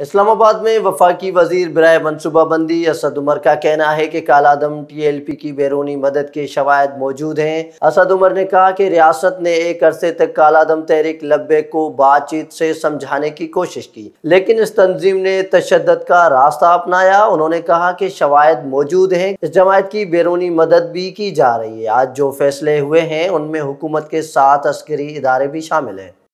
इस्लामाबाद में वफाकी वजीर बरए मनसूबाबंदी असद उमर का कहना है कि कालादम टीएलपी की बैरूनी मदद के शवायद मौजूद हैं असद उमर ने कहा कि रियासत ने एक अरसे तक कालादम तहरीक लब्बे को बातचीत से समझाने की कोशिश की लेकिन इस तंजीम ने तशद का रास्ता अपनाया उन्होंने कहा कि शवायद मौजूद हैं इस जमायत की बैरूनी मदद भी की जा रही है आज जो फैसले हुए हैं उनमें हुकूमत के साथ अस्करी इदारे भी शामिल हैं